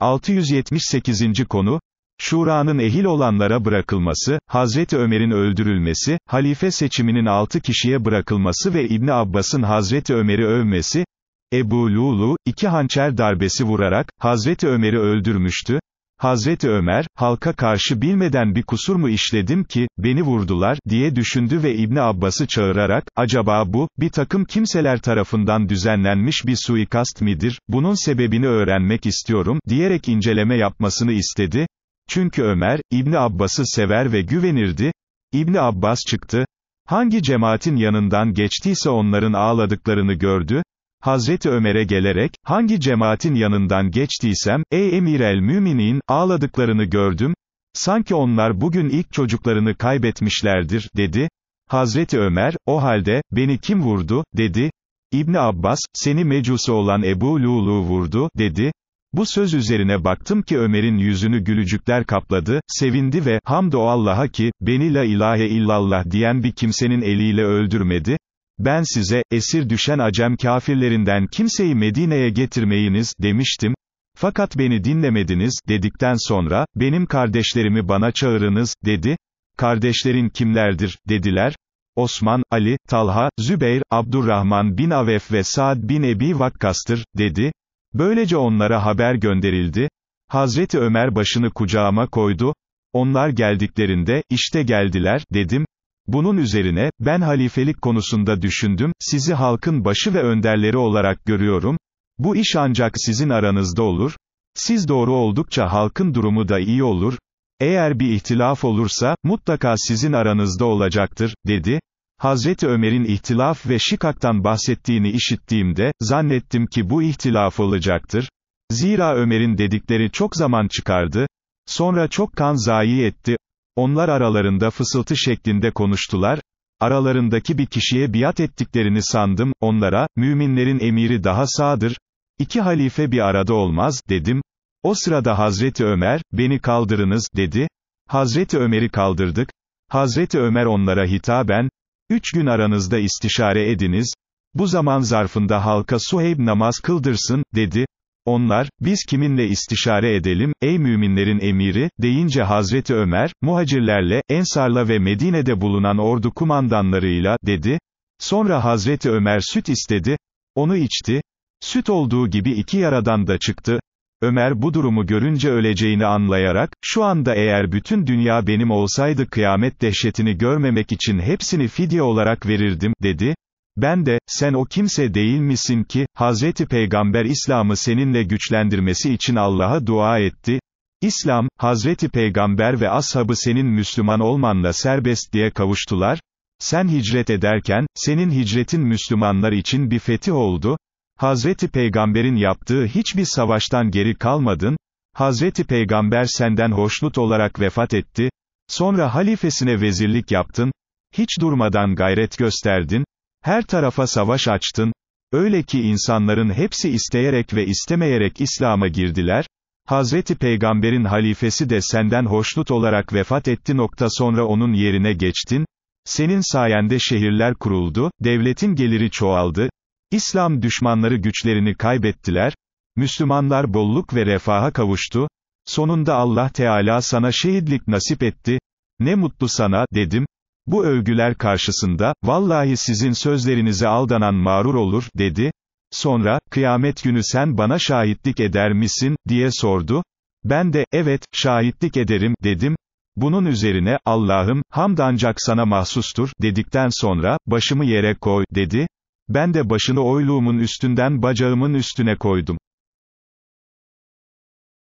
678. konu, Şura'nın ehil olanlara bırakılması, Hazreti Ömer'in öldürülmesi, halife seçiminin 6 kişiye bırakılması ve İbni Abbas'ın Hazreti Ömer'i övmesi, Ebu Lulu, iki hançer darbesi vurarak, Hazreti Ömer'i öldürmüştü, Hazreti Ömer, halka karşı bilmeden bir kusur mu işledim ki, beni vurdular, diye düşündü ve İbni Abbas'ı çağırarak, acaba bu, bir takım kimseler tarafından düzenlenmiş bir suikast midir, bunun sebebini öğrenmek istiyorum, diyerek inceleme yapmasını istedi. Çünkü Ömer, İbni Abbas'ı sever ve güvenirdi. İbni Abbas çıktı. Hangi cemaatin yanından geçtiyse onların ağladıklarını gördü. Hazreti Ömer'e gelerek, hangi cemaatin yanından geçtiysem, ey emir el müminin, ağladıklarını gördüm, sanki onlar bugün ilk çocuklarını kaybetmişlerdir, dedi. Hazreti Ömer, o halde, beni kim vurdu, dedi. İbni Abbas, seni mecusu olan Ebu Lulu vurdu, dedi. Bu söz üzerine baktım ki Ömer'in yüzünü gülücükler kapladı, sevindi ve, hamdo Allah'a ki, beni la ilahe illallah diyen bir kimsenin eliyle öldürmedi, ben size, esir düşen Acem kafirlerinden kimseyi Medine'ye getirmeyiniz, demiştim, fakat beni dinlemediniz, dedikten sonra, benim kardeşlerimi bana çağırınız, dedi, kardeşlerin kimlerdir, dediler, Osman, Ali, Talha, Zübeyr, Abdurrahman bin Avef ve Saad bin Ebi Vakkas'tır, dedi, böylece onlara haber gönderildi, Hazreti Ömer başını kucağıma koydu, onlar geldiklerinde, işte geldiler, dedim, bunun üzerine, ben halifelik konusunda düşündüm, sizi halkın başı ve önderleri olarak görüyorum, bu iş ancak sizin aranızda olur, siz doğru oldukça halkın durumu da iyi olur, eğer bir ihtilaf olursa, mutlaka sizin aranızda olacaktır, dedi. Hazreti Ömer'in ihtilaf ve şikaktan bahsettiğini işittiğimde, zannettim ki bu ihtilaf olacaktır. Zira Ömer'in dedikleri çok zaman çıkardı, sonra çok kan zayi etti, onlar aralarında fısıltı şeklinde konuştular, aralarındaki bir kişiye biat ettiklerini sandım, onlara, müminlerin emiri daha sağdır, iki halife bir arada olmaz, dedim, o sırada Hazreti Ömer, beni kaldırınız, dedi, Hazreti Ömer'i kaldırdık, Hazreti Ömer onlara hitaben, üç gün aranızda istişare ediniz, bu zaman zarfında halka Suheyb namaz kıldırsın, dedi, onlar, biz kiminle istişare edelim, ey müminlerin emiri, deyince Hazreti Ömer, muhacirlerle, Ensarla ve Medine'de bulunan ordu kumandanlarıyla, dedi. Sonra Hazreti Ömer süt istedi, onu içti, süt olduğu gibi iki yaradan da çıktı. Ömer bu durumu görünce öleceğini anlayarak, şu anda eğer bütün dünya benim olsaydı kıyamet dehşetini görmemek için hepsini fidye olarak verirdim, dedi. Ben de, sen o kimse değil misin ki, Hazreti Peygamber İslam'ı seninle güçlendirmesi için Allah'a dua etti, İslam, Hazreti Peygamber ve ashabı senin Müslüman olmanla serbest diye kavuştular, sen hicret ederken, senin hicretin Müslümanlar için bir fetih oldu, Hazreti Peygamber'in yaptığı hiçbir savaştan geri kalmadın, Hazreti Peygamber senden hoşnut olarak vefat etti, sonra halifesine vezirlik yaptın, hiç durmadan gayret gösterdin, her tarafa savaş açtın, öyle ki insanların hepsi isteyerek ve istemeyerek İslam'a girdiler, Hazreti Peygamber'in halifesi de senden hoşnut olarak vefat etti. Nokta sonra onun yerine geçtin, senin sayende şehirler kuruldu, devletin geliri çoğaldı, İslam düşmanları güçlerini kaybettiler, Müslümanlar bolluk ve refaha kavuştu, sonunda Allah Teala sana şehitlik nasip etti, ne mutlu sana, dedim, bu övgüler karşısında, vallahi sizin sözlerinize aldanan mağrur olur, dedi. Sonra, kıyamet günü sen bana şahitlik eder misin, diye sordu. Ben de, evet, şahitlik ederim, dedim. Bunun üzerine, Allah'ım, hamd ancak sana mahsustur, dedikten sonra, başımı yere koy, dedi. Ben de başını oyluğumun üstünden bacağımın üstüne koydum.